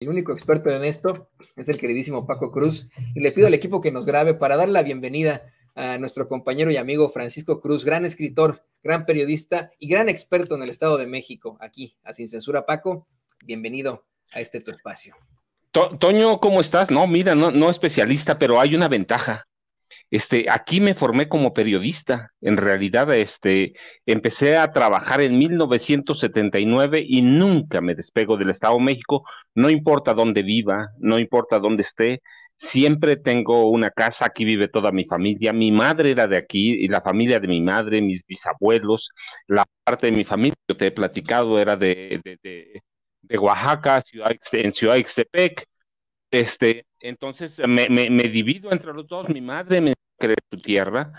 El único experto en esto es el queridísimo Paco Cruz y le pido al equipo que nos grabe para dar la bienvenida a nuestro compañero y amigo Francisco Cruz, gran escritor, gran periodista y gran experto en el Estado de México, aquí a Sin Censura. Paco, bienvenido a este tu espacio. Toño, ¿cómo estás? No, mira, no, no especialista, pero hay una ventaja. Este, aquí me formé como periodista. En realidad, este, empecé a trabajar en 1979 y nunca me despego del Estado de México. No importa dónde viva, no importa dónde esté, siempre tengo una casa. Aquí vive toda mi familia. Mi madre era de aquí y la familia de mi madre, mis bisabuelos, la parte de mi familia que te he platicado era de, de, Oaxaca, ciudad, en Ciudad Ixtepec. Este, entonces me, divido entre los dos. Mi madre me cree su tierra.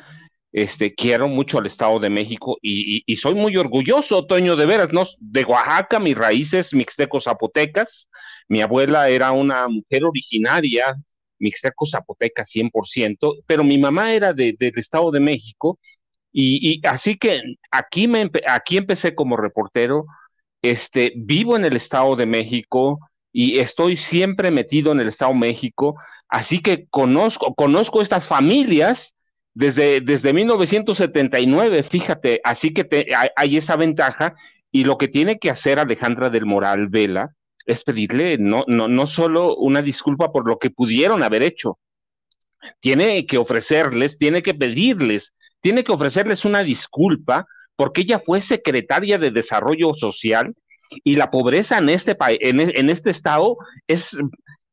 Este, quiero mucho al Estado de México y, soy muy orgulloso, Toño, de veras, ¿no? De Oaxaca, mis raíces mixteco-zapotecas. Mi abuela era una mujer originaria, mixteco-zapoteca 100%, pero mi mamá era de, del Estado de México y, así que aquí, aquí empecé como reportero. Este, vivo en el Estado de México, y estoy siempre metido en el Estado México, así que conozco, conozco estas familias desde, desde 1979, fíjate, así que te, hay, esa ventaja y lo que tiene que hacer Alejandra del Moral Vela es pedirle no, no, no solo una disculpa por lo que pudieron haber hecho, tiene que ofrecerles, tiene que pedirles, tiene que ofrecerles una disculpa porque ella fue secretaria de Desarrollo Social y la pobreza en este país, e, en, este estado, es,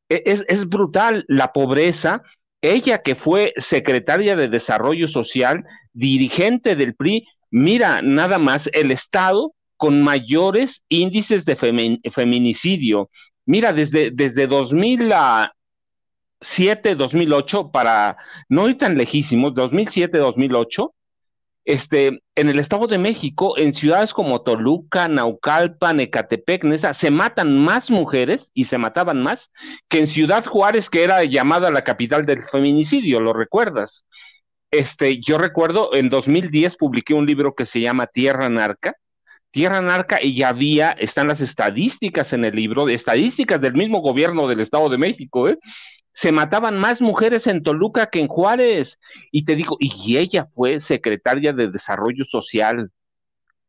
es, brutal. La pobreza, ella que fue secretaria de Desarrollo Social, dirigente del PRI, mira nada más el estado con mayores índices de feminicidio. Mira, desde, desde 2007, 2008, para no ir tan lejísimos, 2007, 2008, este, en el Estado de México, en ciudades como Toluca, Naucalpan, Ecatepec, Nesa, se matan más mujeres y se mataban más que en Ciudad Juárez, que era llamada la capital del feminicidio, ¿lo recuerdas? Este, yo recuerdo en 2010 publiqué un libro que se llama Tierra Anarca. Tierra Narca, y ya había, están las estadísticas en el libro, estadísticas del mismo gobierno del Estado de México, ¿eh? se mataban más mujeres en Toluca que en Juárez. Y te digo, y ella fue secretaria de Desarrollo Social.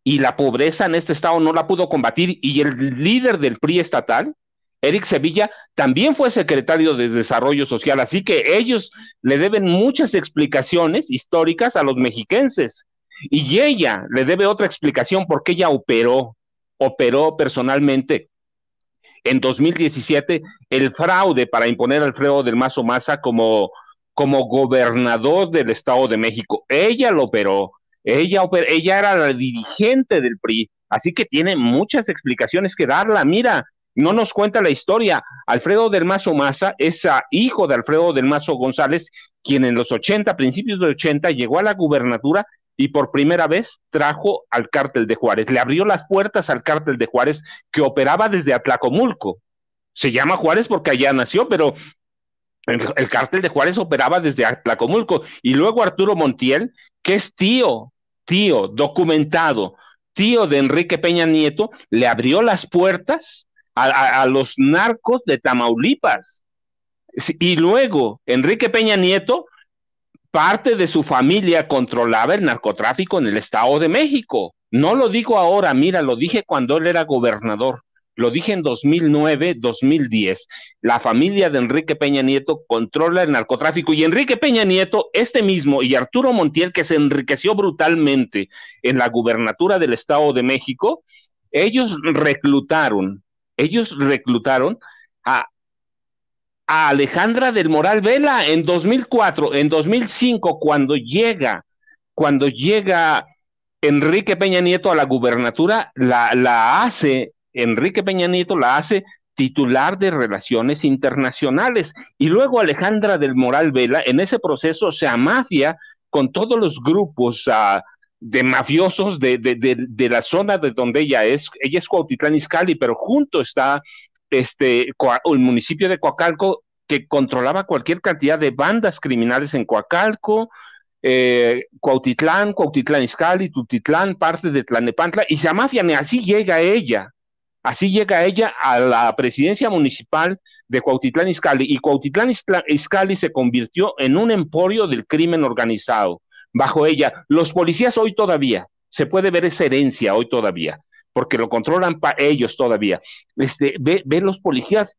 Y la pobreza en este estado no la pudo combatir. Y el líder del PRI estatal, Eric Sevilla, también fue secretario de Desarrollo Social. Así que ellos le deben muchas explicaciones históricas a los mexiquenses. Y ella le debe otra explicación porque ella operó, operó personalmente en 2017 el fraude para imponer a Alfredo del Mazo Maza como, como gobernador del Estado de México. Ella lo operó, ella, ella era la dirigente del PRI, así que tiene muchas explicaciones que darla. Mira, no nos cuenta la historia. Alfredo del Mazo Maza es hijo de Alfredo del Mazo González, quien en los 80, principios de 80, llegó a la gubernatura y por primera vez trajo al cártel de Juárez, le abrió las puertas al cártel de Juárez que operaba desde Atlacomulco. Se llama Juárez porque allá nació, pero el, cártel de Juárez operaba desde Atlacomulco. Y luego Arturo Montiel, que es tío, tío, documentado, tío de Enrique Peña Nieto, le abrió las puertas a los narcos de Tamaulipas. Y luego Enrique Peña Nieto parte de su familia controlaba el narcotráfico en el Estado de México. No lo digo ahora, mira, lo dije cuando él era gobernador, lo dije en 2009, 2010. La familia de Enrique Peña Nieto controla el narcotráfico y Enrique Peña Nieto, este mismo, y Arturo Montiel, que se enriqueció brutalmente en la gubernatura del Estado de México, ellos reclutaron, ellos reclutaron a a Alejandra del Moral Vela en 2004, en 2005, cuando llega, cuando llega Enrique Peña Nieto a la gubernatura, la, la hace, Enrique Peña Nieto la hace titular de Relaciones Internacionales. Y luego Alejandra del Moral Vela en ese proceso se amafia con todos los grupos ah, de mafiosos de, de, de, de, la zona de donde ella es. Ella es Cuautitlán Iscali, pero junto está este, el municipio de Coacalco que controlaba cualquier cantidad de bandas criminales en Coacalco, eh, Cuautitlán, Cuautitlán Izcalli, Tutitlán, parte de Tlanepantla, y se mafia, así llega ella, así llega ella a la presidencia municipal de Cuautitlán Izcalli, y Cuautitlán Izcalli se convirtió en un emporio del crimen organizado, bajo ella, los policías hoy todavía, se puede ver esa herencia hoy todavía, porque lo controlan para ellos todavía. Este, ve, los policías,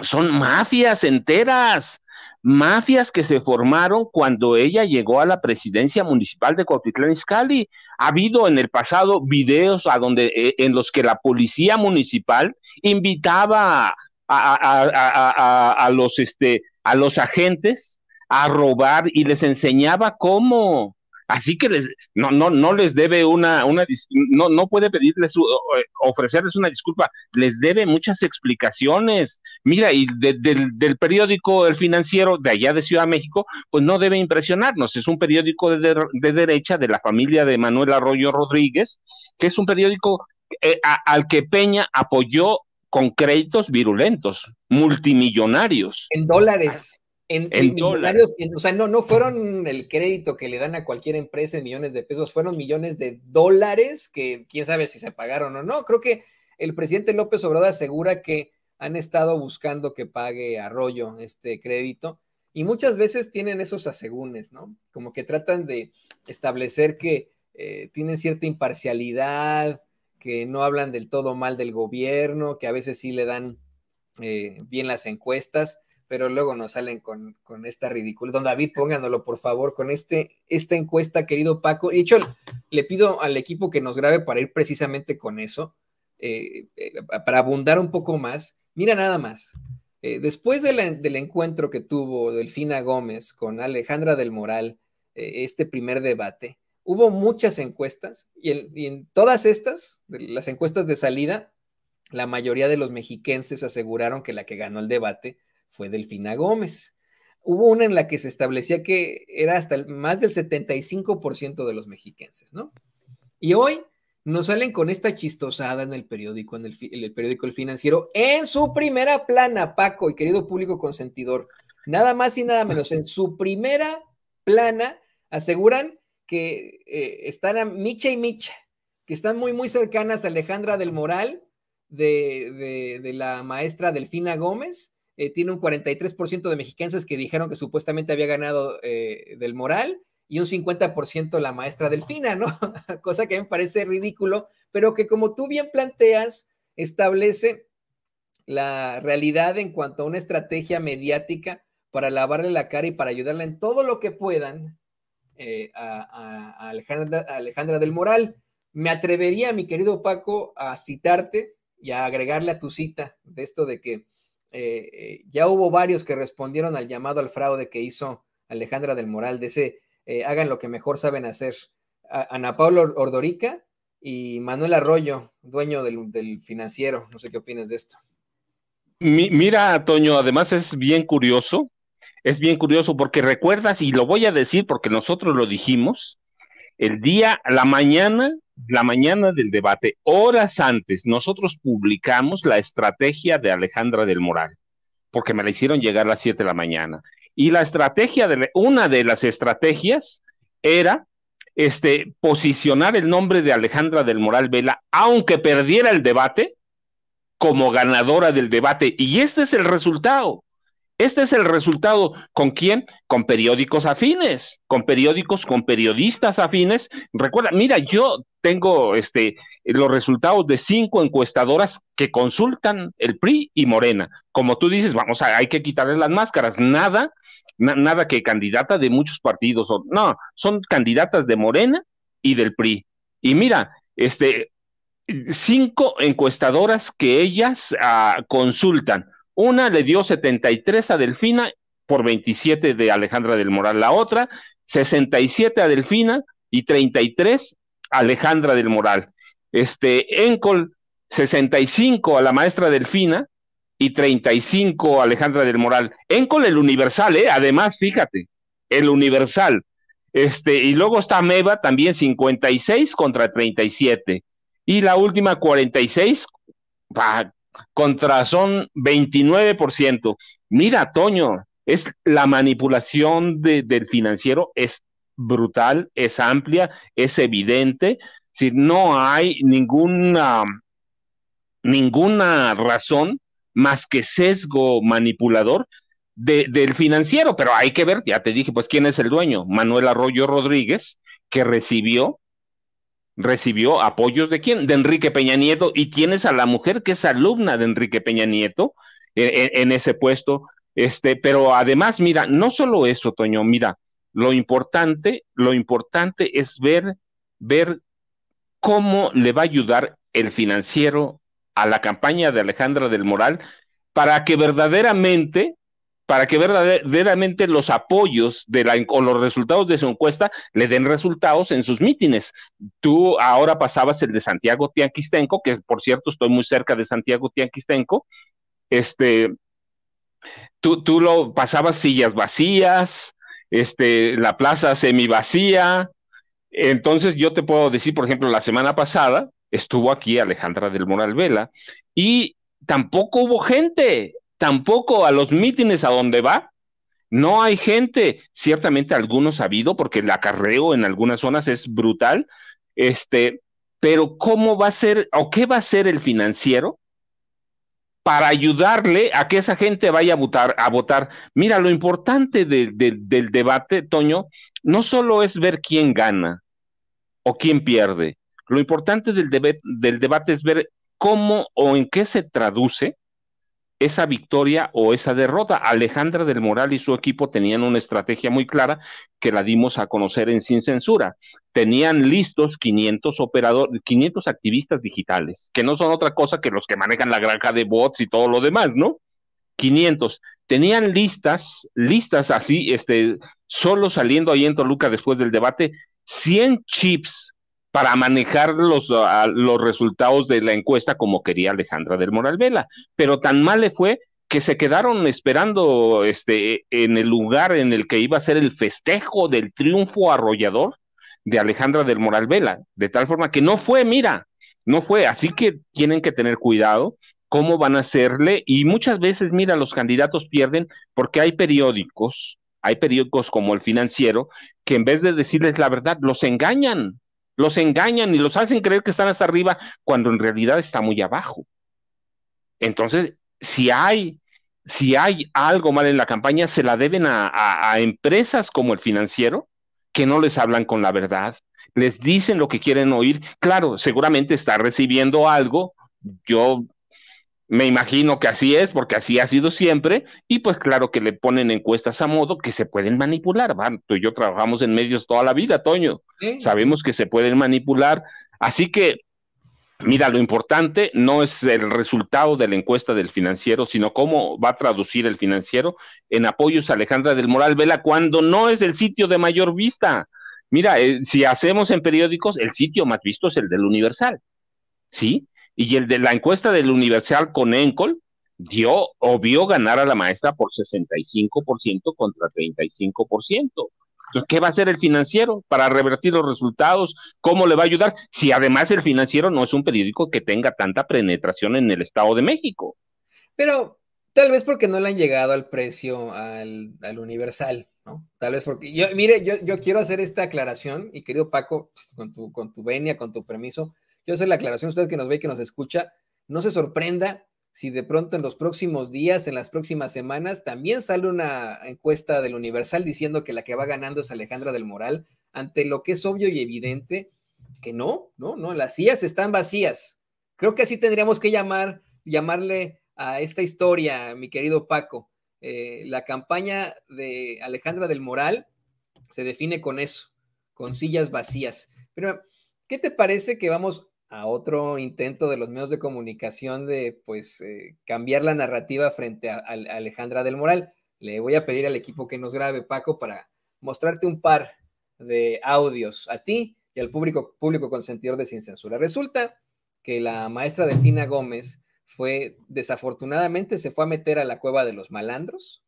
son mafias enteras, mafias que se formaron cuando ella llegó a la presidencia municipal de Cuautitlán Izcalli. Ha habido en el pasado videos a donde, eh, en los que la policía municipal invitaba a los, este, a los agentes a robar y les enseñaba cómo Así que les, no, no, no les debe una, una no, no puede pedirles, eh, ofrecerles una disculpa, les debe muchas explicaciones. Mira, y del periódico El Financiero de allá de Ciudad de México, pues no debe impresionarnos. Es un periódico de, derecha de la familia de Manuel Arroyo Rodríguez, que es un periódico eh, al que Peña apoyó con créditos virulentos, multimillonarios. En dólares. En, dólares, o sea, no, no fueron el crédito que le dan a cualquier empresa en millones de pesos, fueron millones de dólares que quién sabe si se pagaron o no. Creo que el presidente López Obrador asegura que han estado buscando que pague Arroyo este crédito y muchas veces tienen esos asegúnes, ¿no? Como que tratan de establecer que eh, tienen cierta imparcialidad, que no hablan del todo mal del gobierno, que a veces sí le dan eh, bien las encuestas pero luego nos salen con, esta ridícula. Don David, pónganlo, por favor, con este, esta encuesta, querido Paco. De hecho, le pido al equipo que nos grabe para ir precisamente con eso, eh, eh, para abundar un poco más. Mira nada más. Eh, después del encuentro que tuvo Delfina Gómez con Alejandra del Moral, este primer debate, hubo muchas encuestas y, y en todas estas, las encuestas de salida, la mayoría de los mexiquenses aseguraron que la que ganó el debate fue Delfina Gómez. Hubo una en la que se establecía que era hasta más del 75% de los mexiquenses, ¿no? Y hoy nos salen con esta chistosada en el periódico, en el, periódico El Financiero, en su primera plana, Paco y querido público consentidor. Nada más y nada menos, en su primera plana aseguran que eh, están a Micha y Micha, que están muy, muy cercanas a Alejandra del Moral, de, de, la maestra Delfina Gómez, eh, tiene un 43% de mexicanas que dijeron que supuestamente había ganado eh, del moral y un 50% la maestra Delfina, ¿no? Cosa que me parece ridículo, pero que como tú bien planteas, establece la realidad en cuanto a una estrategia mediática para lavarle la cara y para ayudarla en todo lo que puedan eh, Alejandra, a Alejandra del Moral. Me atrevería, mi querido Paco, a citarte y a agregarle a tu cita de esto de que eh, eh, ya hubo varios que respondieron al llamado al fraude que hizo Alejandra del Moral, de ese eh, hagan lo que mejor saben hacer. Ana Paula Ordorica y Manuel Arroyo, dueño del, financiero. No sé qué opinas de esto. mira, Toño, además es bien curioso, es bien curioso porque recuerdas, y lo voy a decir porque nosotros lo dijimos, el día, la mañana la mañana del debate, horas antes, nosotros publicamos la estrategia de Alejandra del Moral, porque me la hicieron llegar a las 7 de la mañana. Y la estrategia, de, una de las estrategias era este, posicionar el nombre de Alejandra del Moral Vela, aunque perdiera el debate, como ganadora del debate. Y este es el resultado. Este es el resultado. ¿Con quién? Con periódicos afines, con periódicos, con periodistas afines. Recuerda, mira, yo tengo este, los resultados de cinco encuestadoras que consultan el PRI y Morena. Como tú dices, vamos, a, hay que quitarle las máscaras. Nada, nada que candidata de muchos partidos. no, son candidatas de Morena y del PRI. Y mira, este, cinco encuestadoras que ellas ah, consultan una le dio 73 a Delfina por 27 de Alejandra del Moral. La otra, 67 a Delfina y 33 a Alejandra del Moral. Este, Encol, 65 a la maestra Delfina y 35 a Alejandra del Moral. Encol, el universal, ¿eh? Además, fíjate, el universal. Este, y luego está Meva también 56 contra 37. Y la última 46 contra son 29%. Mira, Toño, es la manipulación de, del financiero es brutal, es amplia, es evidente. Si no hay ninguna, ninguna razón más que sesgo manipulador del financiero, pero hay que ver, ya te dije, pues quién es el dueño, Manuel Arroyo Rodríguez, que recibió recibió apoyos de quién? De Enrique Peña Nieto y tienes a la mujer que es alumna de Enrique Peña Nieto en, ese puesto. Este, pero además, mira, no solo eso, Toño, mira, lo importante, lo importante es ver, ver cómo le va a ayudar el financiero a la campaña de Alejandra del Moral para que verdaderamente para que verdaderamente los apoyos de o los resultados de su encuesta le den resultados en sus mítines. Tú ahora pasabas el de Santiago Tianquistenco, que por cierto estoy muy cerca de Santiago Tianquistenco, este, tú, tú lo pasabas sillas vacías, este, la plaza semi vacía, entonces yo te puedo decir, por ejemplo, la semana pasada estuvo aquí Alejandra del Moral Vela y tampoco hubo gente tampoco a los mítines a dónde va, no hay gente, ciertamente algunos ha habido, porque el acarreo en algunas zonas es brutal, este, pero ¿cómo va a ser o qué va a ser el financiero para ayudarle a que esa gente vaya a votar? A votar? Mira, lo importante del debate, Toño, no solo es ver quién gana o quién pierde, lo importante del, del debate es ver cómo o en qué se traduce esa victoria o esa derrota. Alejandra del Moral y su equipo tenían una estrategia muy clara que la dimos a conocer en Sin Censura. Tenían listos 500 operadores, 500 activistas digitales, que no son otra cosa que los que manejan la granja de bots y todo lo demás, ¿no? 500. Tenían listas, listas así, este, solo saliendo ahí en Toluca después del debate, 100 chips para manejar los, uh, los resultados de la encuesta como quería Alejandra del Moral Vela, pero tan mal le fue que se quedaron esperando este en el lugar en el que iba a ser el festejo del triunfo arrollador de Alejandra del Moral Vela, de tal forma que no fue, mira, no fue, así que tienen que tener cuidado cómo van a hacerle y muchas veces, mira, los candidatos pierden porque hay periódicos, hay periódicos como El Financiero que en vez de decirles la verdad los engañan. Los engañan y los hacen creer que están hasta arriba cuando en realidad está muy abajo. Entonces, si hay, si hay algo mal en la campaña, se la deben a, a empresas como el financiero que no les hablan con la verdad, les dicen lo que quieren oír. Claro, seguramente está recibiendo algo. Yo me imagino que así es, porque así ha sido siempre, y pues claro que le ponen encuestas a modo que se pueden manipular. Tú y yo trabajamos en medios toda la vida, Toño. Sabemos que se pueden manipular. Así que, mira, lo importante no es el resultado de la encuesta del financiero, sino cómo va a traducir el financiero en apoyos a Alejandra del Moral Vela cuando no es el sitio de mayor vista. Mira, eh, si hacemos en periódicos, el sitio más visto es el del Universal. ¿Sí? y el de la encuesta del Universal con Encol dio o vio ganar a la maestra por 65% contra 35%. Entonces, ¿qué va a hacer el financiero para revertir los resultados? ¿Cómo le va a ayudar? Si además el financiero no es un periódico que tenga tanta penetración en el Estado de México. Pero tal vez porque no le han llegado al precio al, Universal, ¿no? Tal vez porque, yo, mire, yo, yo, quiero hacer esta aclaración y querido Paco, con tu, con tu venia, con tu permiso, yo hacer la aclaración a usted que nos ve y que nos escucha, no se sorprenda si de pronto en los próximos días, en las próximas semanas, también sale una encuesta del Universal diciendo que la que va ganando es Alejandra del Moral, ante lo que es obvio y evidente que no, no, no, las sillas están vacías. Creo que así tendríamos que llamar, llamarle a esta historia, mi querido Paco. Eh, la campaña de Alejandra del Moral se define con eso, con sillas vacías. Pero, ¿qué te parece que vamos a otro intento de los medios de comunicación de pues eh, cambiar la narrativa frente a, Alejandra del Moral. Le voy a pedir al equipo que nos grabe, Paco, para mostrarte un par de audios a ti y al público, público consentidor de Sin Censura. Resulta que la maestra Delfina Gómez fue, desafortunadamente, se fue a meter a la cueva de los malandros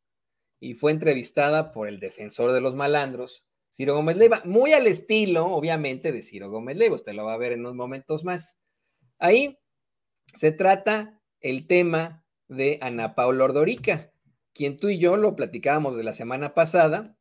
y fue entrevistada por el defensor de los malandros, Ciro Gómez Leiva, muy al estilo, obviamente, de Ciro Gómez Leiva, usted lo va a ver en unos momentos más. Ahí se trata el tema de Ana Paula Ordorica, quien tú y yo lo platicábamos de la semana pasada,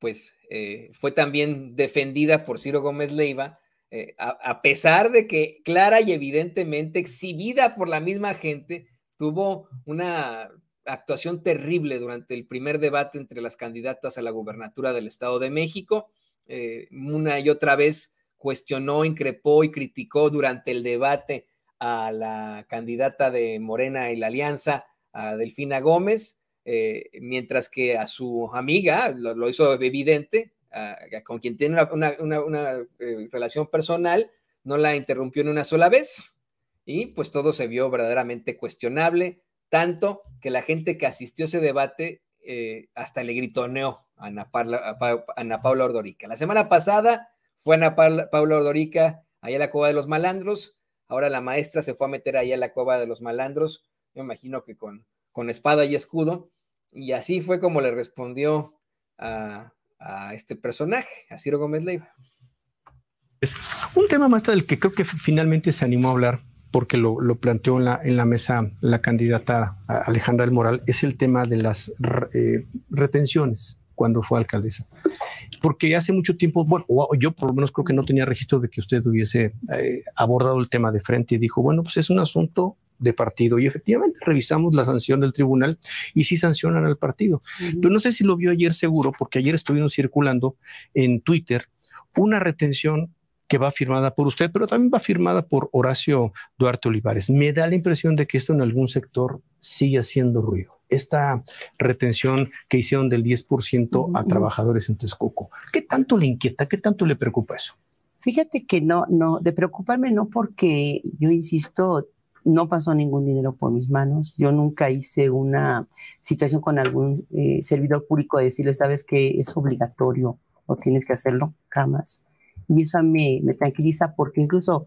pues eh, fue también defendida por Ciro Gómez Leiva, eh, a pesar de que clara y evidentemente exhibida por la misma gente, tuvo una actuación terrible durante el primer debate entre las candidatas a la gubernatura del Estado de México. Eh, una y otra vez cuestionó, increpó y criticó durante el debate a la candidata de Morena y la Alianza, a Delfina Gómez, eh, mientras que a su amiga, lo, hizo evidente, con quien tiene una, eh, relación personal, no la interrumpió en una sola vez y pues todo se vio verdaderamente cuestionable, tanto que la gente que asistió a ese debate eh, hasta le gritoneó a Ana, Paula Ordorica. La semana pasada fue Ana Paula, Ordorica allá a la Cueva de los Malandros, ahora la maestra se fue a meter allá a la Cueva de los Malandros, me imagino que con, con espada y escudo, y así fue como le respondió a, a este personaje, a Ciro Gómez Leiva. Es un tema más del que creo que finalmente se animó a hablar porque lo, planteó en la, en la, mesa la candidata Alejandra del Moral, es el tema de las eh, retenciones cuando fue alcaldesa. Porque hace mucho tiempo, bueno, yo por lo menos creo que no tenía registro de que usted hubiese eh, abordado el tema de frente y dijo, bueno, pues es un asunto de partido y efectivamente revisamos la sanción del tribunal y sí sancionan al partido. Yo Pero no sé si lo vio ayer seguro, porque ayer estuvieron circulando en Twitter una retención que va firmada por usted, pero también va firmada por Horacio Duarte Olivares. Me da la impresión de que esto en algún sector sigue haciendo ruido. Esta retención que hicieron del 10% a trabajadores en Texcoco, ¿qué tanto le inquieta? ¿Qué tanto le preocupa eso? Fíjate que no, no, de preocuparme no porque yo insisto, no pasó ningún dinero por mis manos. Yo nunca hice una situación con algún eh, servidor público de decirle, sabes que es obligatorio o tienes que hacerlo, jamás. Y eso me, tranquiliza porque incluso,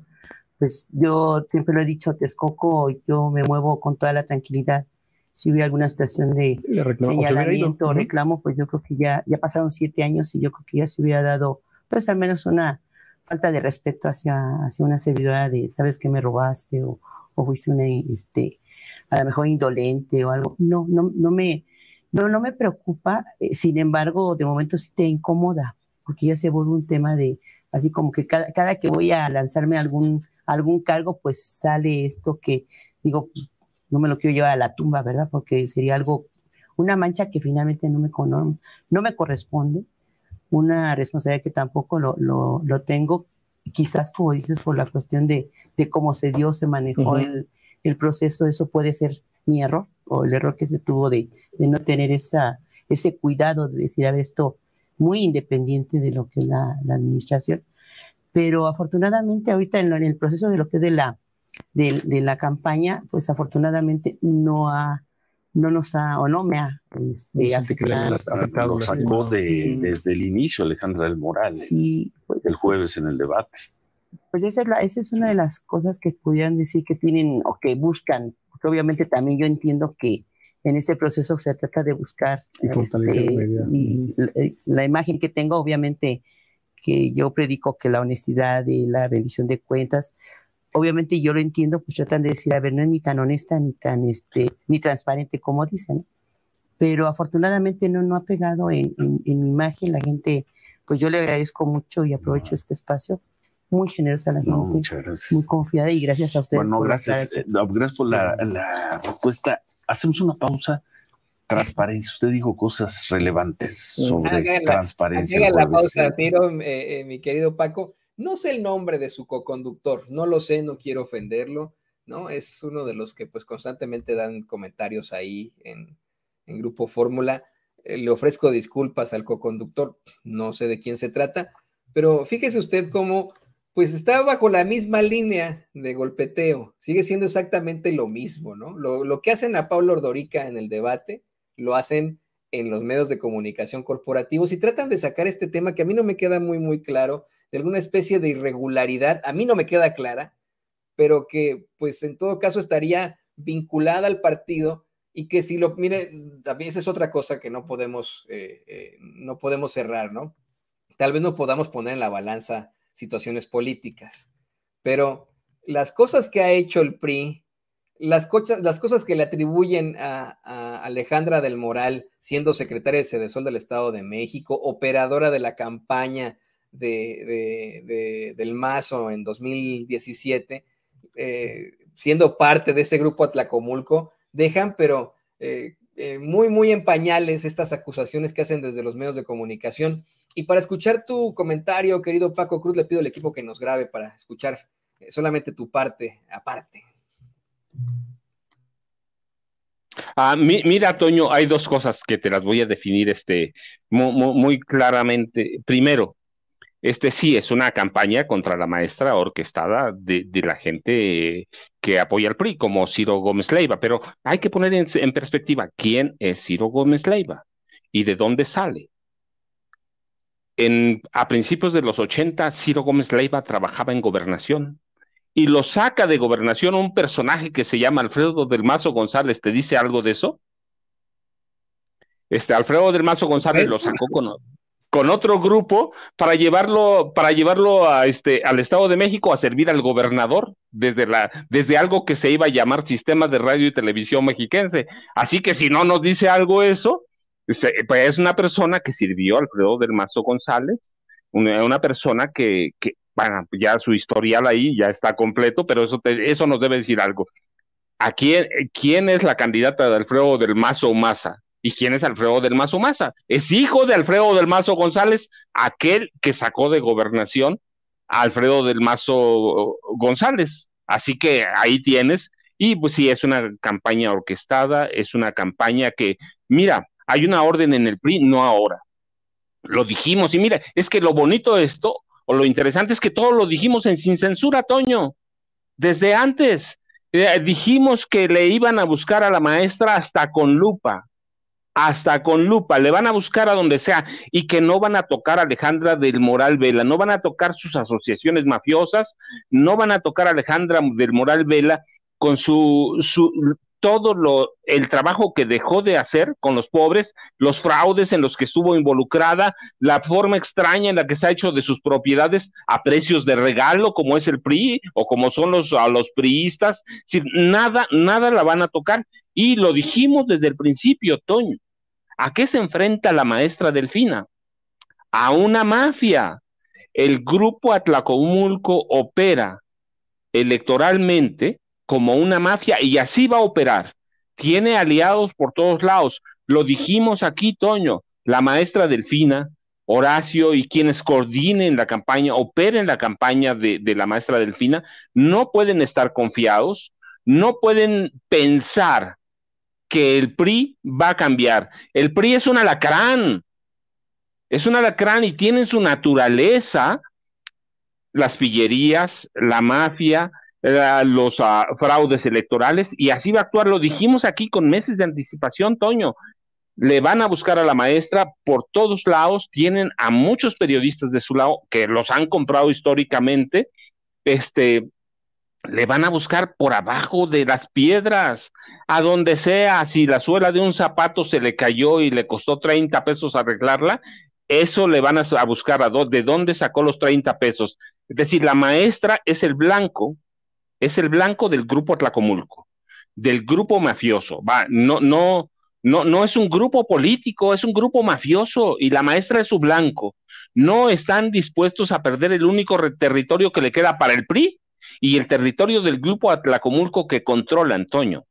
pues yo siempre lo he dicho, y yo me muevo con toda la tranquilidad. Si hubiera alguna situación de reclamo, señalamiento o, reclamo, pues yo creo que ya, ya pasaron siete años y yo creo que ya se hubiera dado, pues al menos una falta de respeto hacia, una servidora de, sabes que me robaste o, fuiste una, este, a lo mejor indolente o algo. No, no, me, no, no me preocupa, eh, sin embargo, de momento sí te incomoda, porque ya se vuelve un tema de, así como que cada, cada que voy a lanzarme algún, algún cargo, pues sale esto que digo, pues, no me lo quiero llevar a la tumba, ¿verdad? Porque sería algo, una mancha que finalmente no me, no, no me corresponde, una responsabilidad que tampoco lo, lo, lo, tengo, quizás como dices, por la cuestión de, de cómo se dio, se manejó el, el, proceso, eso puede ser mi error o el error que se tuvo de, de no tener esa, ese cuidado de decir, a ver, esto muy independiente de lo que la, administración. Pero afortunadamente ahorita en, el proceso de lo que es de la, de, la campaña, pues afortunadamente no ha, no nos ha o no me ha este, afectado. Lo sacó desde el inicio Alejandra del Moral pues, el jueves pues, en el debate. Pues esa es, esa es una de las cosas que pudieran decir que tienen o que buscan, porque obviamente también yo entiendo que en este proceso se trata de buscar este, eh, la imagen que tengo, obviamente que yo predico que la honestidad y la rendición de cuentas, obviamente yo lo entiendo, pues tratan de decir, a ver, no es ni tan honesta ni tan este, ni transparente como dicen, pero afortunadamente no, no ha pegado en, en, mi imagen, la gente, pues yo le agradezco mucho y aprovecho este espacio muy generosa la gente. Muy confiada y gracias a ustedes. Bueno, gracias. Eh, gracias por la, la, hacemos una pausa. Transparencia, usted dijo cosas relevantes sobre transparencia. la pausa, tiro, eh, eh, mi querido Paco. No sé el nombre de su co-conductor, no lo sé, no quiero ofenderlo, ¿no? Es uno de los que pues constantemente dan comentarios ahí en, Grupo Fórmula. Eh, le ofrezco disculpas al co-conductor, no sé de quién se trata, pero fíjese usted cómo pues está bajo la misma línea de golpeteo, sigue siendo exactamente lo mismo, ¿no? Lo, que hacen a Pablo Ordorica en el debate, lo hacen en los medios de comunicación corporativos y tratan de sacar este tema que a mí no me queda muy, muy claro, de alguna especie de irregularidad, a mí no me queda clara, pero que pues en todo caso estaría vinculada al partido y que si lo, mire, también esa es otra cosa que no podemos, eh, eh, no podemos cerrar, ¿no? Tal vez no podamos poner en la balanza situaciones políticas. Pero las cosas que ha hecho el PRI, las, las cosas que le atribuyen a, Alejandra del Moral, siendo secretaria de Sol del Estado de México, operadora de la campaña del Mazo en 2017, eh, siendo parte de ese grupo Atlacomulco, dejan, pero eh, eh, muy, muy en estas acusaciones que hacen desde los medios de comunicación. Y para escuchar tu comentario, querido Paco Cruz, le pido al equipo que nos grabe para escuchar eh, solamente tu parte aparte. Ah, mira, Toño, hay dos cosas que te las voy a definir este, muy, muy claramente. Primero, este sí es una campaña contra la maestra orquestada de, la gente que apoya al PRI, como Ciro Gómez Leiva, pero hay que poner en, perspectiva quién es Ciro Gómez Leiva y de dónde sale. a principios de los 80, Ciro Gómez Leiva trabajaba en gobernación y lo saca de gobernación un personaje que se llama Alfredo del Mazo González. ¿Te dice algo de eso? Este Alfredo del Mazo González lo sacó con con otro grupo para llevarlo, para llevarlo a este, al Estado de México a servir al gobernador desde la, desde algo que se iba a llamar sistema de radio y televisión mexiquense. Así que si no nos dice algo eso, pues, es una persona que sirvió Alfredo del Mazo González, una, persona que, bueno, ya su historial ahí ya está completo, pero eso, eso nos debe decir algo. ¿A quién, quién es la candidata de Alfredo del Mazo Maza? ¿Y quién es Alfredo del Mazo Maza? Es hijo de Alfredo del Mazo González, aquel que sacó de gobernación a Alfredo del Mazo González. Así que ahí tienes. Y pues sí, es una campaña orquestada, es una campaña que, mira, hay una orden en el PRI, no ahora. Lo dijimos y mira, es que lo bonito de esto, o lo interesante es que todo lo dijimos en sin censura, Toño, desde antes. Eh, dijimos que le iban a buscar a la maestra hasta con lupa hasta con lupa, le van a buscar a donde sea y que no van a tocar a Alejandra del Moral Vela, no van a tocar sus asociaciones mafiosas, no van a tocar a Alejandra del Moral Vela con su, su todo lo, el trabajo que dejó de hacer con los pobres, los fraudes en los que estuvo involucrada, la forma extraña en la que se ha hecho de sus propiedades a precios de regalo, como es el PRI o como son los, a los priistas, nada, nada la van a tocar. Y lo dijimos desde el principio, Toño ¿A qué se enfrenta la maestra Delfina? A una mafia. El grupo Atlacomulco opera electoralmente como una mafia y así va a operar. Tiene aliados por todos lados. Lo dijimos aquí, Toño, la maestra Delfina, Horacio y quienes coordinen la campaña, operen la campaña de, de, la maestra Delfina, no pueden estar confiados, no pueden pensar que el PRI va a cambiar. El PRI es un alacrán, es un alacrán y tiene su naturaleza las pillerías, la mafia, los ah, fraudes electorales y así va a actuar. Lo dijimos aquí con meses de anticipación, Toño. Le van a buscar a la maestra por todos lados, tienen a muchos periodistas de su lado que los han comprado históricamente, este, le van a buscar por abajo de las piedras, a donde sea, si la suela de un zapato se le cayó y le costó 30 pesos arreglarla, eso le van a buscar a de dónde sacó los 30 pesos. Es decir, la maestra es el blanco, es el blanco del grupo Tlacomulco, del grupo mafioso. Va, no, no, no, no es un grupo político, es un grupo mafioso y la maestra es su blanco. No están dispuestos a perder el único territorio que le queda para el PRI y el territorio del grupo Atlacomulco que controla Antonio.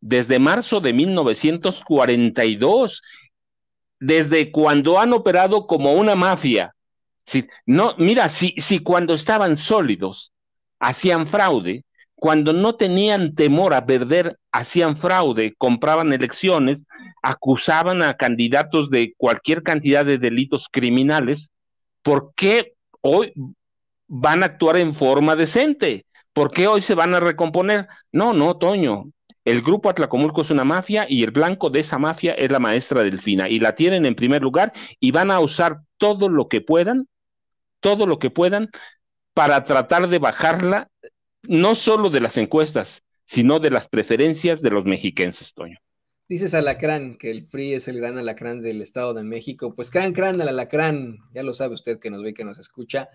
Desde marzo de 1942, desde cuando han operado como una mafia. Si, no, mira, si cuando estaban sólidos hacían fraude, cuando no tenían temor a perder, hacían fraude, compraban elecciones, acusaban a candidatos de cualquier cantidad de delitos criminales, ¿por qué hoy van a actuar en forma decente. ¿Por qué hoy se van a recomponer? No, no, Toño. El grupo Atlacomulco es una mafia y el blanco de esa mafia es la maestra Delfina y la tienen en primer lugar y van a usar todo lo que puedan, todo lo que puedan para tratar de bajarla no solo de las encuestas, sino de las preferencias de los mexiquenses, Toño. Dices alacrán, que el PRI es el gran alacrán del Estado de México. Pues crán, crán al alacrán, ya lo sabe usted que nos ve y que nos escucha.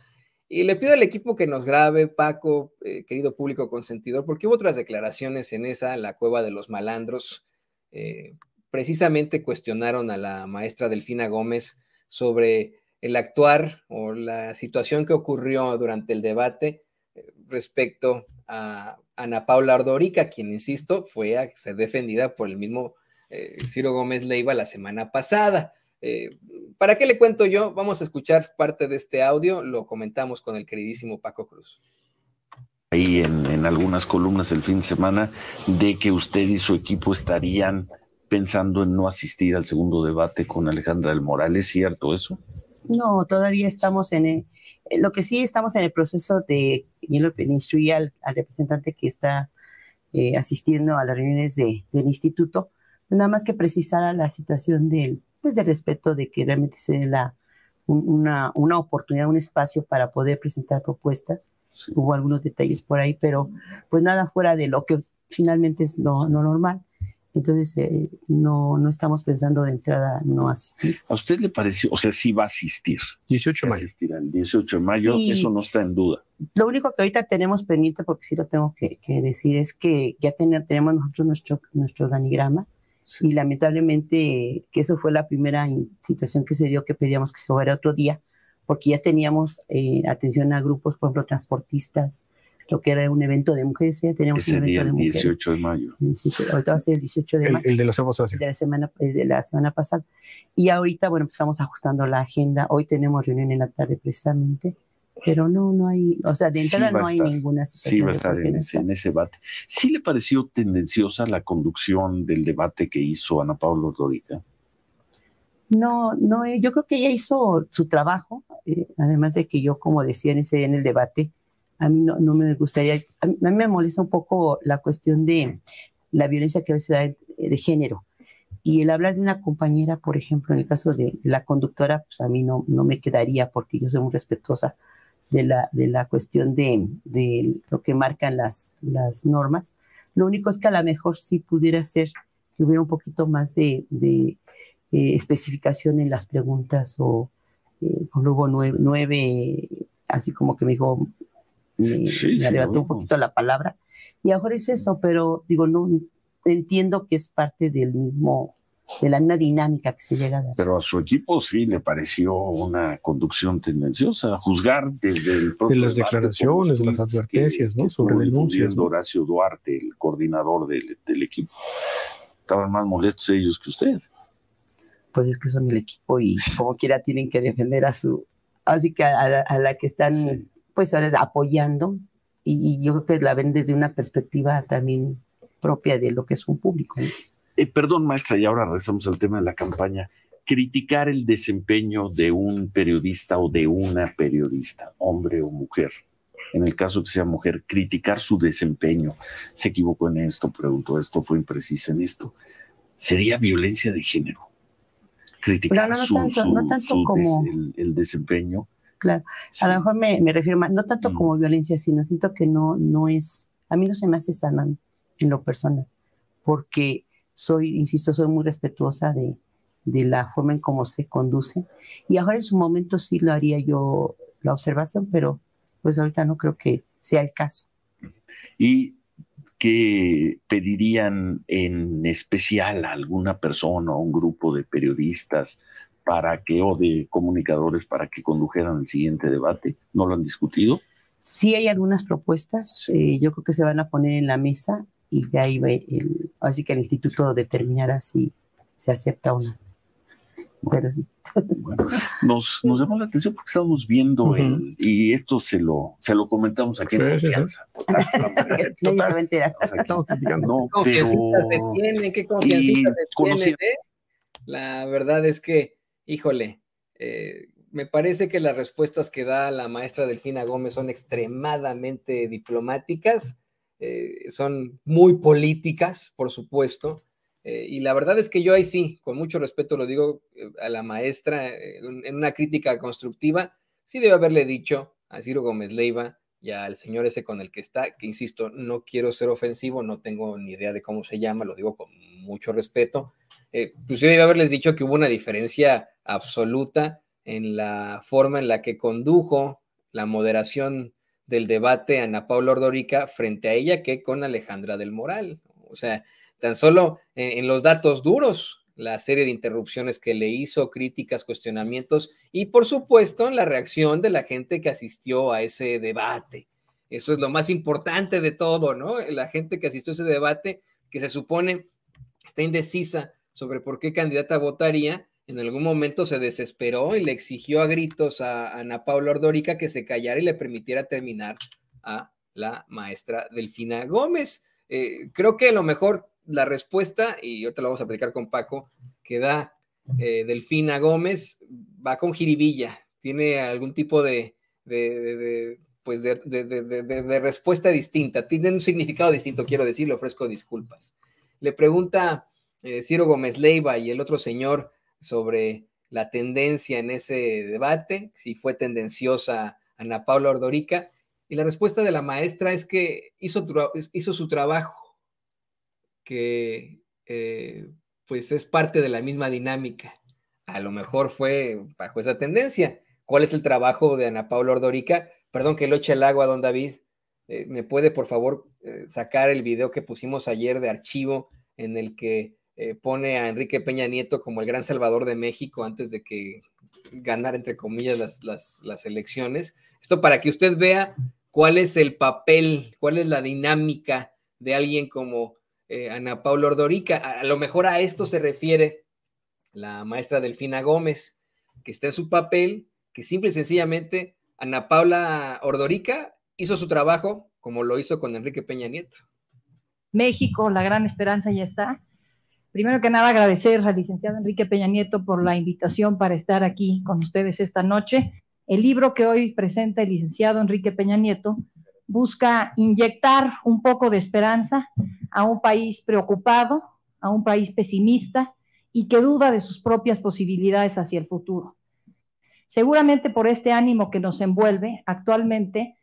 Y le pido al equipo que nos grabe, Paco, eh, querido público consentidor, porque hubo otras declaraciones en esa, la cueva de los malandros. Eh, precisamente cuestionaron a la maestra Delfina Gómez sobre el actuar o la situación que ocurrió durante el debate eh, respecto a Ana Paula Ardorica, quien, insisto, fue a ser defendida por el mismo Ciro Gómez Leiva la semana pasada. Eh, ¿Para qué le cuento yo? Vamos a escuchar parte de este audio, lo comentamos con el queridísimo Paco Cruz. Ahí en, algunas columnas el fin de semana, de que usted y su equipo estarían pensando en no asistir al segundo debate con Alejandra del Moral. ¿Es cierto eso? No, todavía estamos en el, eh, lo que sí estamos en el proceso de instruir al, al representante que está eh, asistiendo a las reuniones del instituto, nada más que precisara la situación del, pues de respeto de que realmente se dé la, una, una oportunidad, un espacio para poder presentar propuestas. Hubo algunos detalles por ahí, pero pues nada fuera de lo que finalmente es lo, normal. Entonces, eh, no, no estamos pensando de entrada no asistir. ¿A usted le pareció? O sea, sí va a asistir. 18 de mayo. el 18 de mayo, eso no está en duda. Lo único que ahorita tenemos pendiente, porque sí lo tengo que, decir, es que ya tener tenemos nosotros nuestro, nuestro organigrama y lamentablemente que eso fue la primera situación que se dio que pedíamos que se fuera otro día, porque ya teníamos eh, atención a grupos, por ejemplo, transportistas, lo que era un evento de mujeres, ya ¿eh? teníamos un día, evento de mujeres. el 18 de mayo. ahorita el 18 de mayo. El de la semana pasada. De la semana, de la semana pasada. Y ahorita, bueno, pues, estamos ajustando la agenda. Hoy tenemos reunión en la tarde precisamente pero no, no hay, o sea, de entrada no hay ninguna situación. Sí, va a estar en, ese, debate. ¿Sí le pareció tendenciosa la conducción del debate que hizo Ana Paula Rodríguez No, no, eh, yo creo que ella hizo su trabajo, eh, además de que yo, como decía en ese día en el debate, a mí no, no me gustaría, a mí, me molesta un poco la cuestión de la violencia que a veces da eh, de, género. Y el hablar de una compañera, por ejemplo, en el caso de la conductora, pues a mí no, no me quedaría porque yo soy muy respetuosa de la, de la cuestión de, de, lo que marcan las, las normas. Lo único es que a lo mejor sí pudiera ser que hubiera un poquito más de, de eh, especificación en las preguntas o eh, pues luego nueve, así como que me dijo, me, un poquito la palabra. Y ahora es eso, pero digo, no entiendo que es parte del mismo de la misma dinámica que se llega a dar. Pero a su equipo sí le pareció una conducción tendenciosa, juzgar desde el propio. De las declaraciones, las advertencias, ¿no? Sobre denuncias. ¿no? Horacio Duarte, el coordinador del, del, equipo. Estaban más molestos ellos que ustedes. Pues es que son el equipo y como quiera tienen que defender a su. Así que a, la, que están, pues ahora apoyando. Y, y yo creo que la ven desde una perspectiva también propia de lo que es un público. ¿no? Eh, perdón, maestra, y ahora regresamos al tema de la campaña. Criticar el desempeño de un periodista o de una periodista, hombre o mujer, en el caso que sea mujer, criticar su desempeño, se equivocó en esto, preguntó esto, fue imprecisa en esto, sería violencia de género. Criticar no, no, no tanto, como... el, desempeño. Claro, a lo mejor me, me refiero no tanto mm. como violencia, sino siento que no, no es, a mí no se me hace sana en lo personal, porque soy, insisto, soy muy respetuosa de, la forma en cómo se conduce. Y ahora en su momento sí lo haría yo la observación, pero pues ahorita no creo que sea el caso. ¿Y qué pedirían en especial a alguna persona o un grupo de periodistas para que o de comunicadores para que condujeran el siguiente debate? ¿No lo han discutido? Sí hay algunas propuestas, eh, yo creo que se van a poner en la mesa y de ahí va el, así que el instituto determinará si se acepta o no. Pero sí. Bueno, nos, nos llamó la atención porque estábamos viendo y esto se lo, se lo comentamos aquí qué en confianza. No Total, total, se tienen? ¿Qué confianza se ¿eh? La verdad es que, híjole, eh, me parece que las respuestas que da la maestra Delfina Gómez son extremadamente diplomáticas eh, son muy políticas, por supuesto. Eh, y la verdad es que yo ahí sí, con mucho respeto lo digo eh, a la maestra, en una crítica constructiva, sí debe haberle dicho a Ciro Gómez Leiva y al señor ese con el que está, que insisto, no quiero ser ofensivo, no tengo ni idea de cómo se llama, lo digo con mucho respeto, pues sí debe haberles dicho que hubo una diferencia absoluta en la forma en la que condujo la moderación del debate Ana Paula Ordorica frente a ella que con Alejandra del Moral. O sea, tan solo en, eh, en los datos duros, la serie de interrupciones que le hizo, críticas, cuestionamientos y por supuesto en la reacción de la gente que asistió a ese debate. Eso es lo más importante de todo, ¿no? La gente que asistió a ese debate, que se supone está indecisa sobre por qué candidata votaría, en algún momento se desesperó y le exigió a gritos a, Ana Paula Ordórica que se callara y le permitiera terminar a la maestra Delfina Gómez. Eh, creo que a lo mejor la respuesta, y ahorita lo vamos a platicar con Paco, que da eh, Delfina Gómez va con jiribilla, tiene algún tipo de, pues de, respuesta distinta, tiene un significado distinto, quiero decir, le ofrezco disculpas. Le pregunta eh, Ciro Gómez Leiva y el otro señor sobre la tendencia en ese debate, si fue tendenciosa Ana Paula Ordorica, y la respuesta de la maestra es que hizo, hizo su trabajo, que eh, pues es parte de la misma dinámica. A lo mejor fue bajo esa tendencia. ¿Cuál es el trabajo de Ana Paula Ordorica? Perdón que lo eche el agua, don David. Eh, ¿Me puede, por favor, eh, sacar el video que pusimos ayer de archivo en el que eh, pone a Enrique Peña Nieto como el gran salvador de México antes de que ganar, entre comillas, las, elecciones. Esto para que usted vea cuál es el papel, cuál es la dinámica de alguien como eh, Ana Paula Ordorica. A, lo mejor a esto se refiere la maestra Delfina Gómez, que está en su papel, que simple y sencillamente Ana Paula Ordorica hizo su trabajo como lo hizo con Enrique Peña Nieto. México, la gran esperanza ya está. Primero que nada, agradecer al licenciado Enrique Peña Nieto por la invitación para estar aquí con ustedes esta noche. El libro que hoy presenta el licenciado Enrique Peña Nieto busca inyectar un poco de esperanza a un país preocupado, a un país pesimista y que duda de sus propias posibilidades hacia el futuro. Seguramente por este ánimo que nos envuelve actualmente,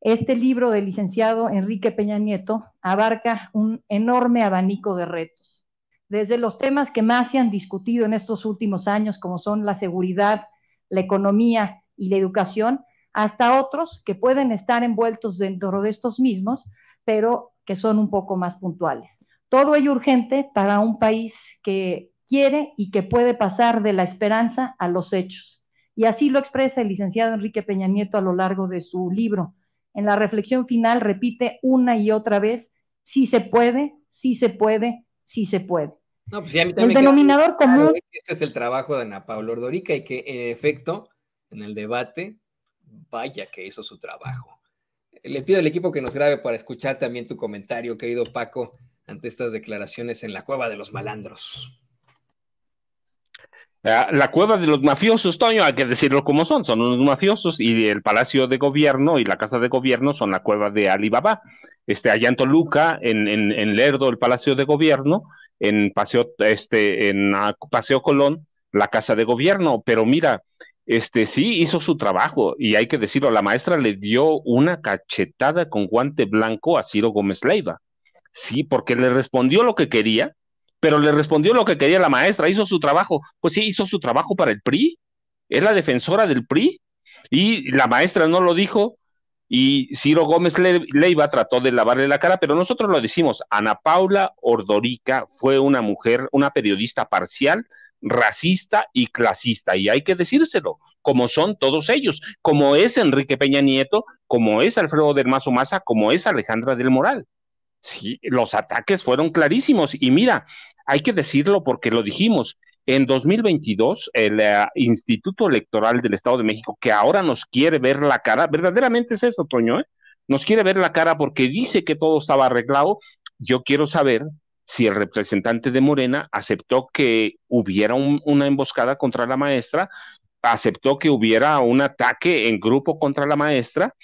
este libro del licenciado Enrique Peña Nieto abarca un enorme abanico de retos desde los temas que más se han discutido en estos últimos años, como son la seguridad, la economía y la educación, hasta otros que pueden estar envueltos dentro de estos mismos, pero que son un poco más puntuales. Todo ello urgente para un país que quiere y que puede pasar de la esperanza a los hechos. Y así lo expresa el licenciado Enrique Peña Nieto a lo largo de su libro. En la reflexión final repite una y otra vez, sí se puede, sí se puede, sí se puede. No, pues el denominador común. Este es el trabajo de Ana Paula Ordorica y que en efecto, en el debate, vaya que hizo su trabajo. Le pido al equipo que nos grabe para escuchar también tu comentario, querido Paco, ante estas declaraciones en la cueva de los malandros. Ah, la cueva de los mafiosos, Toño, hay que decirlo como son, son unos mafiosos y el Palacio de Gobierno y la Casa de Gobierno son la cueva de Alibaba. Este, allá en Toluca, en, en Lerdo, el Palacio de Gobierno, en Paseo, este, en ah, Paseo Colón, la casa de gobierno, pero mira, este sí hizo su trabajo y hay que decirlo, la maestra le dio una cachetada con guante blanco a Ciro Gómez Leiva. Sí, porque le respondió lo que quería, pero le respondió lo que quería la maestra, hizo su trabajo. Pues sí, hizo su trabajo para el PRI, es la defensora del PRI y la maestra no lo dijo, y Ciro Gómez Leiva trató de lavarle la cara, pero nosotros lo decimos, Ana Paula Ordorica fue una mujer, una periodista parcial, racista y clasista, y hay que decírselo, como son todos ellos, como es Enrique Peña Nieto, como es Alfredo del Mazo Maza, como es Alejandra del Moral. Sí, los ataques fueron clarísimos, y mira, hay que decirlo porque lo dijimos, en 2022, el eh, Instituto Electoral del Estado de México, que ahora nos quiere ver la cara, verdaderamente es eso, Toño, ¿eh? nos quiere ver la cara porque dice que todo estaba arreglado. Yo quiero saber si el representante de Morena aceptó que hubiera una emboscada contra la maestra, aceptó que hubiera un ataque en grupo contra la maestra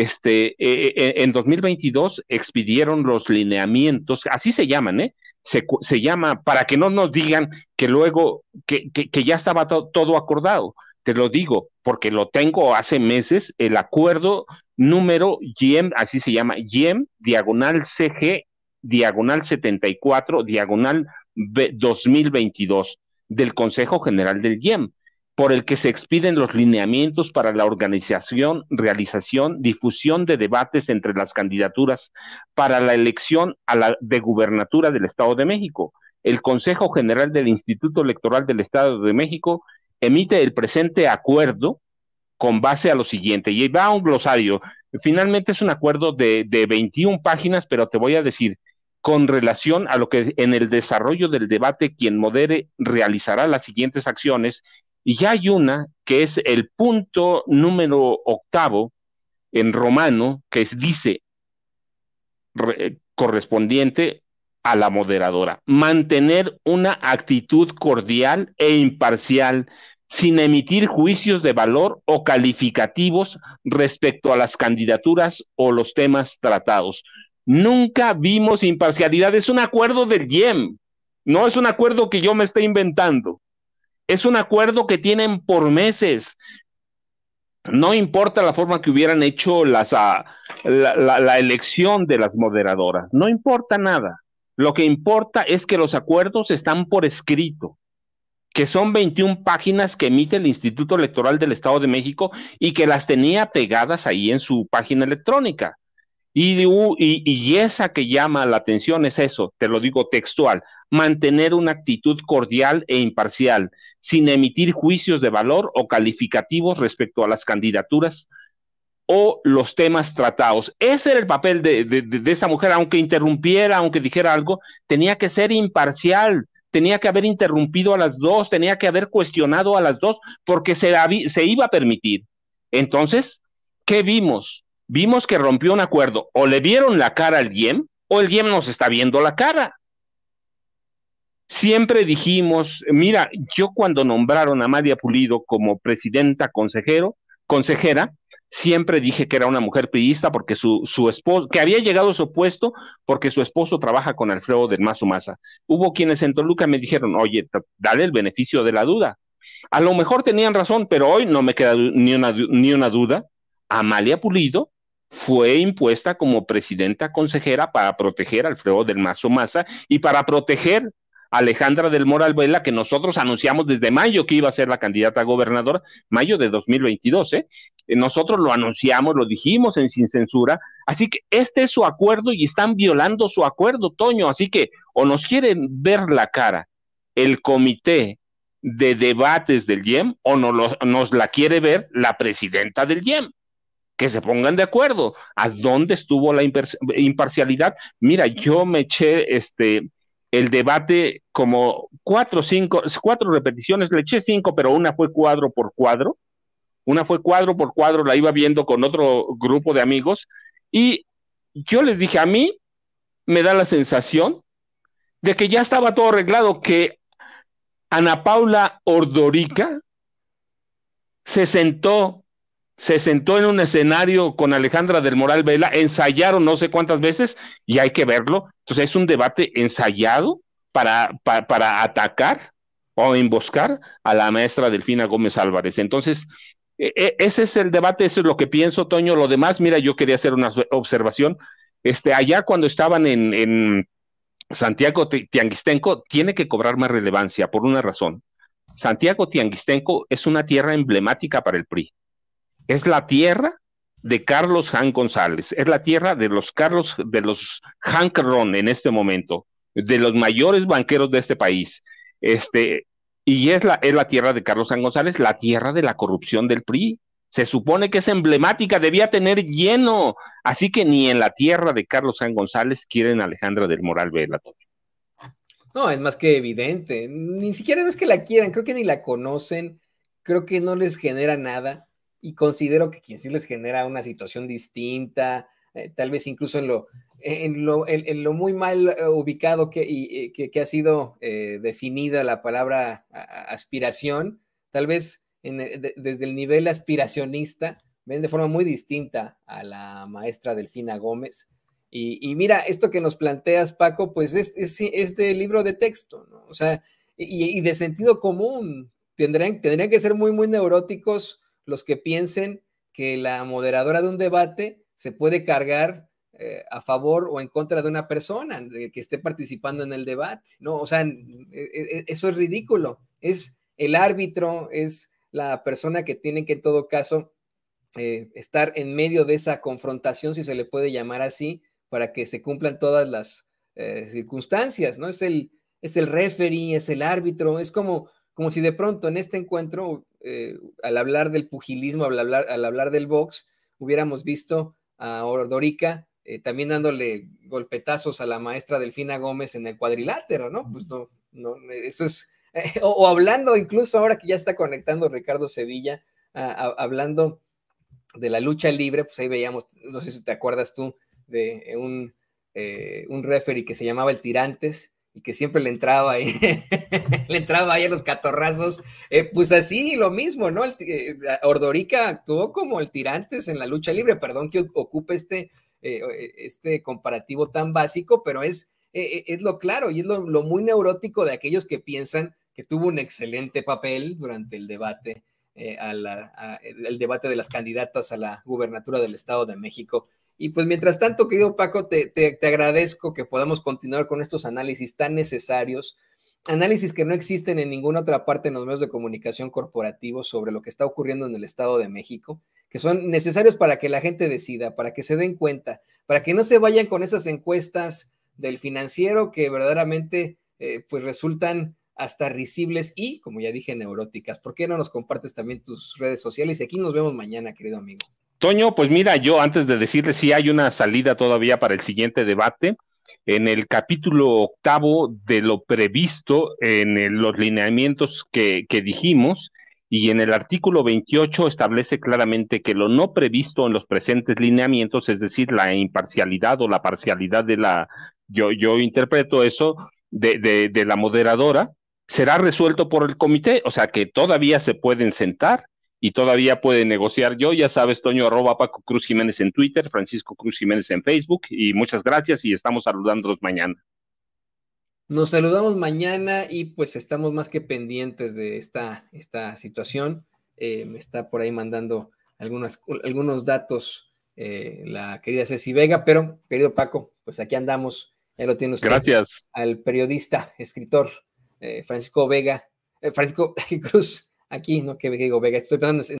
este, eh, eh, eh, en 2022 expidieron los lineamientos, así se llaman, ¿eh? Se, llama, para que no nos digan que luego, que, ya estaba todo acordado. Te lo digo, porque lo tengo hace meses, el acuerdo número YEM, así se llama, YEM, diagonal CG, diagonal 74, diagonal 2022 del Consejo General del YEM por el que se expiden los lineamientos para la organización, realización, difusión de debates entre las candidaturas para la elección a la de gubernatura del Estado de México. El Consejo General del Instituto Electoral del Estado de México emite el presente acuerdo con base a lo siguiente, y va un glosario. Finalmente es un acuerdo de, de 21 páginas, pero te voy a decir, con relación a lo que en el desarrollo del debate quien modere realizará las siguientes acciones y ya hay una que es el punto número octavo en romano, que es, dice eh, correspondiente a la moderadora, mantener una actitud cordial e imparcial sin emitir juicios de valor o calificativos respecto a las candidaturas o los temas tratados. Nunca vimos imparcialidad, es un acuerdo del YEM, no es un acuerdo que yo me esté inventando. Es un acuerdo que tienen por meses. No importa la forma que hubieran hecho ah, la, la elección de las moderadoras, no importa nada. Lo que importa es que los acuerdos están por escrito que son 21 páginas que emite el Instituto Electoral del Estado de México y que las tenía pegadas ahí en su página electrónica. Y, esa que llama la atención es eso, te lo digo textual, mantener una actitud cordial e imparcial, sin emitir juicios de valor o calificativos respecto a las candidaturas o los temas tratados. Ese era el papel de, esa mujer, aunque interrumpiera, aunque dijera algo, tenía que ser imparcial, tenía que haber interrumpido a las dos, tenía que haber cuestionado a las dos, porque se, se iba a permitir. Entonces, ¿qué vimos? vimos que rompió un acuerdo. O le vieron la cara al GIEM, o el GIEM nos está viendo la cara. Siempre dijimos, mira, yo cuando nombraron a María Pulido como presidenta consejero, consejera, siempre dije que era una mujer pillista porque su, esposo, que había llegado a su puesto porque su esposo trabaja con Alfredo del Mazo Hubo quienes en Toluca me dijeron, oye, dale el beneficio de la duda. A lo mejor tenían razón, pero hoy no me queda ni una, ni una duda. Amalia Pulido fue impuesta como presidenta consejera para proteger al Alfredo del Mazo Maza y para proteger a Alejandra del Moral Vela, que nosotros anunciamos desde mayo que iba a ser la candidata a gobernadora, mayo de 2022, ¿eh? Nosotros lo anunciamos, lo dijimos en Sin Censura, así que este es su acuerdo y están violando su acuerdo, Toño, así que o nos quieren ver la cara el comité de debates del IEM o no nos la quiere ver la presidenta del IEM que se pongan de acuerdo. ¿A dónde estuvo la imparcialidad? Mira, yo me eché este el debate como cuatro, cinco, cuatro repeticiones, le eché cinco, pero una fue cuadro por cuadro. Una fue cuadro por cuadro, la iba viendo con otro grupo de amigos y yo les dije, a mí me da la sensación de que ya estaba todo arreglado, que Ana Paula Ordorica se sentó se sentó en un escenario con Alejandra del Moral Vela, ensayaron no sé cuántas veces y hay que verlo. Entonces es un debate ensayado para, para, atacar o emboscar a la maestra Delfina Gómez Álvarez. Entonces, e, e, ese es el debate, eso es lo que pienso, Toño. Lo demás, mira, yo quería hacer una observación. Este, allá cuando estaban en, en Santiago Tianguistenco, tiene que cobrar más relevancia por una razón. Santiago Tianguistenco es una tierra emblemática para el PRI es la tierra de Carlos Han González, es la tierra de los Carlos, de los Hank Ron en este momento, de los mayores banqueros de este país. Este, y es la, es la tierra de Carlos San González, la tierra de la corrupción del PRI. Se supone que es emblemática, debía tener lleno. Así que ni en la tierra de Carlos San González quieren a Alejandra del Moral Velatorio. No, es más que evidente. Ni siquiera es que la quieran, creo que ni la conocen, creo que no les genera nada y considero que quien sí les genera una situación distinta, eh, tal vez incluso en lo, en lo, muy mal eh, ubicado eh, que, ha sido definida la palabra aspiración, tal vez desde el nivel aspiracionista ven de forma muy distinta a la maestra Delfina Gómez. Y, mira, esto que nos planteas, Paco, pues es, es, de libro de texto, O sea, y, de sentido común. Tendrían, tendrían que ser muy, muy neuróticos los que piensen que la moderadora de un debate se puede cargar eh, a favor o en contra de una persona que esté participando en el debate, ¿no? O sea, e, e, eso es ridículo. Es el árbitro, es la persona que tiene que en todo caso eh, estar en medio de esa confrontación, si se le puede llamar así, para que se cumplan todas las eh, circunstancias, ¿no? Es el, es el referee, es el árbitro, es como, como si de pronto en este encuentro eh, al hablar del pugilismo, al hablar, al hablar del box, hubiéramos visto a Ordorica eh, también dándole golpetazos a la maestra Delfina Gómez en el cuadrilátero, ¿no? Pues no, eso es, o, hablando incluso ahora que ya está conectando Ricardo Sevilla, hablando de la lucha libre, pues ahí veíamos, no sé si te acuerdas tú, de un, eh, un referee que se llamaba el Tirantes, y que siempre le entraba ahí, le entraba ahí a los catorrazos. Eh, pues así, lo mismo, ¿no? Eh, Ordorica actuó como el tirantes en la lucha libre. Perdón que ocupe este, eh, este comparativo tan básico, pero es, es lo claro y es lo, muy neurótico de aquellos que piensan que tuvo un excelente papel durante el debate. el debate de las candidatas a la gubernatura del Estado de México. Y pues mientras tanto, querido Paco, te, agradezco que podamos continuar con estos análisis tan necesarios, análisis que no existen en ninguna otra parte en los medios de comunicación corporativos sobre lo que está ocurriendo en el Estado de México, que son necesarios para que la gente decida, para que se den cuenta, para que no se vayan con esas encuestas del financiero que verdaderamente eh, pues resultan hasta risibles y, como ya dije, neuróticas. ¿Por qué no nos compartes también tus redes sociales? Y aquí nos vemos mañana, querido amigo. Toño, pues mira, yo antes de decirle si hay una salida todavía para el siguiente debate, en el capítulo octavo de lo previsto en los lineamientos que, dijimos, y en el artículo 28 establece claramente que lo no previsto en los presentes lineamientos, es decir, la imparcialidad o la parcialidad de la, yo, yo interpreto eso, de, de la moderadora, será resuelto por el comité, o sea que todavía se pueden sentar y todavía pueden negociar. Yo ya sabes, Toño arroba Paco Cruz Jiménez en Twitter, Francisco Cruz Jiménez en Facebook y muchas gracias y estamos saludándolos mañana. Nos saludamos mañana y pues estamos más que pendientes de esta, esta situación. Eh, me está por ahí mandando algunos datos eh, la querida Ceci Vega, pero querido Paco, pues aquí andamos. Ya lo tiene usted. Gracias. Al periodista, escritor, eh, Francisco Vega, eh, Francisco Cruz, aquí, no que digo Vega, estoy pensando en